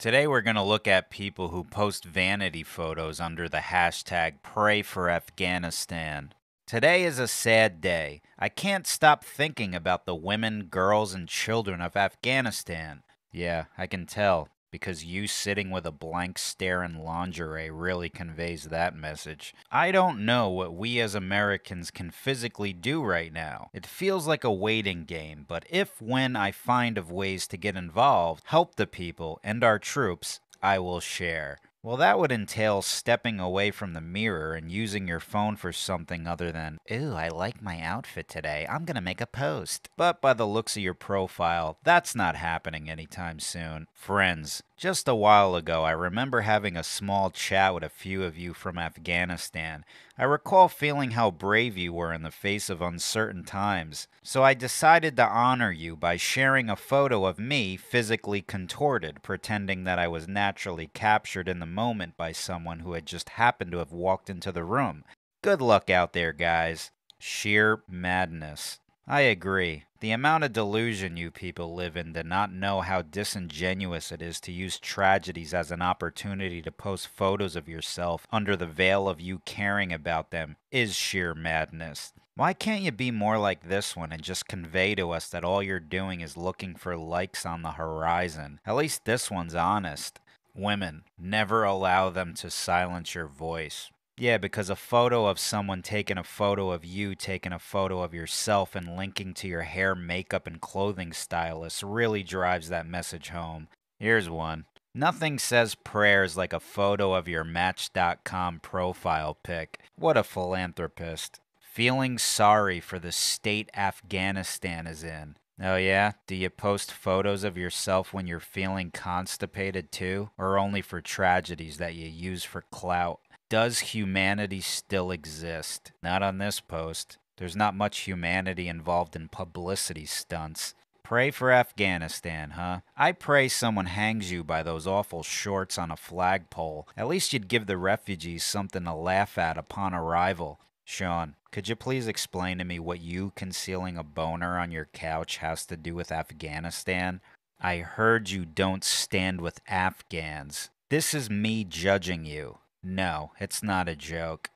Today, we're going to look at people who post vanity photos under the hashtag Pray for Afghanistan. Today is a sad day. I can't stop thinking about the women, girls, and children of Afghanistan. Yeah, I can tell because you sitting with a blank stare in lingerie really conveys that message. I don't know what we as Americans can physically do right now. It feels like a waiting game, but if when I find of ways to get involved, help the people and our troops, I will share. Well, that would entail stepping away from the mirror and using your phone for something other than, ooh, I like my outfit today. I'm going to make a post. But by the looks of your profile, that's not happening anytime soon. Friends, just a while ago, I remember having a small chat with a few of you from Afghanistan. I recall feeling how brave you were in the face of uncertain times, so I decided to honor you by sharing a photo of me physically contorted, pretending that I was naturally captured in the moment by someone who had just happened to have walked into the room. Good luck out there, guys. Sheer madness. I agree. The amount of delusion you people live in to not know how disingenuous it is to use tragedies as an opportunity to post photos of yourself under the veil of you caring about them is sheer madness. Why can't you be more like this one and just convey to us that all you're doing is looking for likes on the horizon? At least this one's honest. Women, never allow them to silence your voice. Yeah, because a photo of someone taking a photo of you, taking a photo of yourself, and linking to your hair, makeup, and clothing stylist really drives that message home. Here's one. Nothing says prayers like a photo of your Match.com profile pic. What a philanthropist. Feeling sorry for the state Afghanistan is in. Oh, yeah? Do you post photos of yourself when you're feeling constipated too? Or only for tragedies that you use for clout? does humanity still exist? Not on this post. There's not much humanity involved in publicity stunts. Pray for Afghanistan, huh? I pray someone hangs you by those awful shorts on a flagpole. At least you'd give the refugees something to laugh at upon arrival. Sean, could you please explain to me what you concealing a boner on your couch has to do with Afghanistan? I heard you don't stand with Afghans. This is me judging you. No, it's not a joke.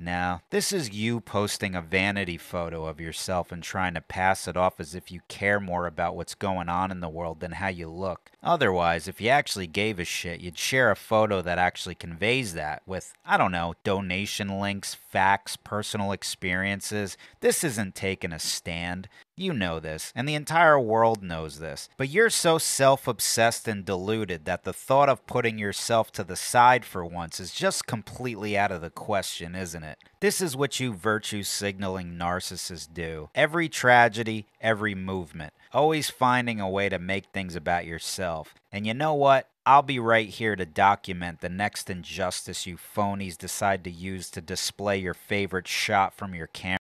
Now, this is you posting a vanity photo of yourself and trying to pass it off as if you care more about what's going on in the world than how you look. Otherwise, if you actually gave a shit, you'd share a photo that actually conveys that with, I don't know, donation links, facts, personal experiences. This isn't taking a stand. You know this, and the entire world knows this. But you're so self obsessed and deluded that the thought of putting yourself to the side for once is just completely out of the question, isn't it? This is what you virtue signaling narcissists do. Every tragedy, every movement, always finding a way to make things about yourself. And you know what? I'll be right here to document the next injustice you phonies decide to use to display your favorite shot from your camera.